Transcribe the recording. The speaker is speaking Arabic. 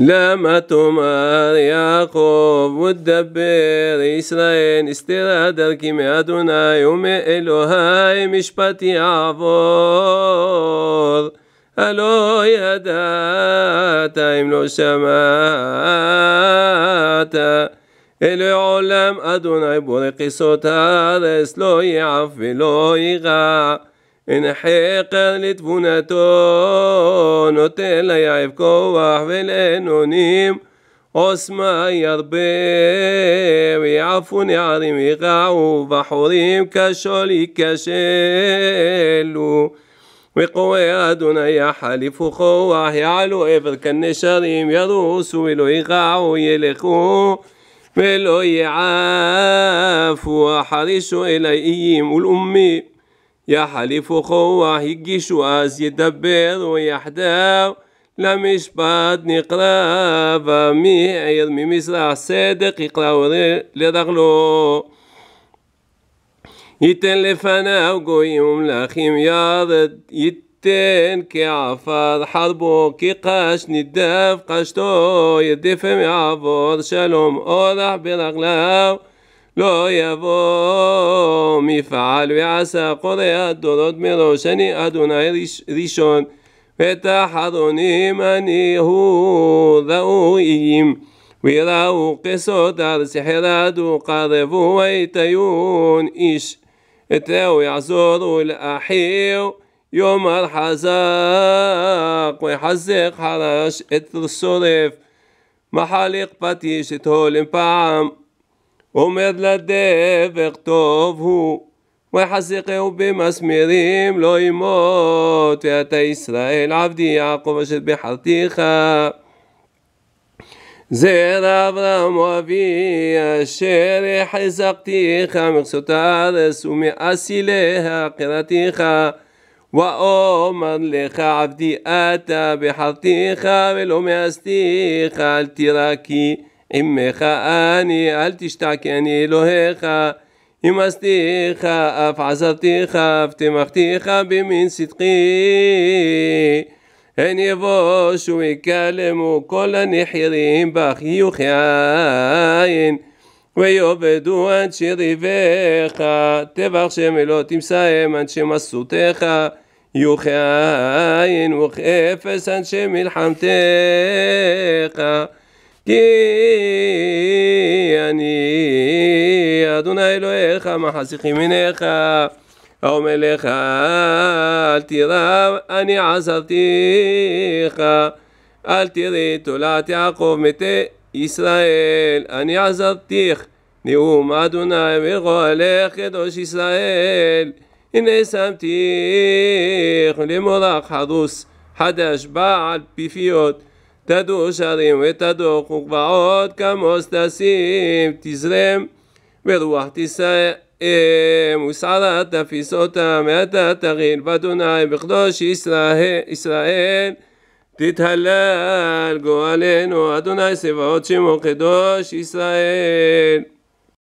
لا لما تمر يعقوب ودبر إسرائيل استرى دركي مأدنا يوم إلهي مشبط يعبر ألو يدات إم لو شمات إلى علم إلو بورق صوت هارس لو يعف لو يغار הנה חקר לתבונתו, נותן ליעב כוח ולאנונים, עוצמה ירבה, ויעפו נערים יגעו, בחורים כשול ייכשלו. وقوى أدنى يحلفوا خواه يعلو إبر كالنشريم يروس ولو يلخو ويلو يعافو حريشو حرشوا إليهم والأمي يا يحلف خواه يجيش واز يدبر ويحدى لمشبات نقرا فمي عير ممسرع صدق يقرا لرغلو يتن لفنا وقويم ملاخيم يارد يتن كعفار حربو كقاش ندف قشتو يدفم يعبر شلوم اورح برغلاو לא יבוא מפעל ועשה קורא הדורות מראשני אדוני ראשון ותחרונים עניהו ראויים ויראו כסודר סחרד וקרבו ויתיון איש אתהו יעזור ולאחיו יאמר חזק ויחזק חרש את שורף מחלק פטיש את הולם פעם עומד לדבק טוב הוא, ויחזקהו במסמרים לא ימות, ואתה ישראל עבדי יעקב אשר בחרתיך. זרע אברהם אבי אשר החזקתיך מכסות הארץ ומאסיליה קראתיך ואומר לך עבדי אתה בחרתיך ולא מאסתיך אל תירא כי עמך אני אל תשתע כי אני אלוהיך אם עשתיך אף עזבתיך אף תמכתיך במין צדקי הן יבושו יקלמו כל הנחירים בך יוחיין ויאבדו אנשי ריבך טבח שם ולא תמסיים אנשי מסותך יוחיין וכאפס אנשי מלחמתך כי אני אדוני אלוהיך מחסיכי ימיניך אומר לך אל תירא אני עזרתיך אל תראי תולעת יעקב מתי ישראל אני עזרתיך נאום אדוני וגואלך קדוש ישראל הנה שמתיך למורך חרוס חדש בעל פיפיות תדעו שרים ותדוכו גבעות כמוס תשים תזרם ורוח תישאם וסערה תפיס אותה מעתה תרעיל באדוני בקדוש ישראל, ישראל תתהלל גואלנו אדוני שבעות שמו קדוש ישראל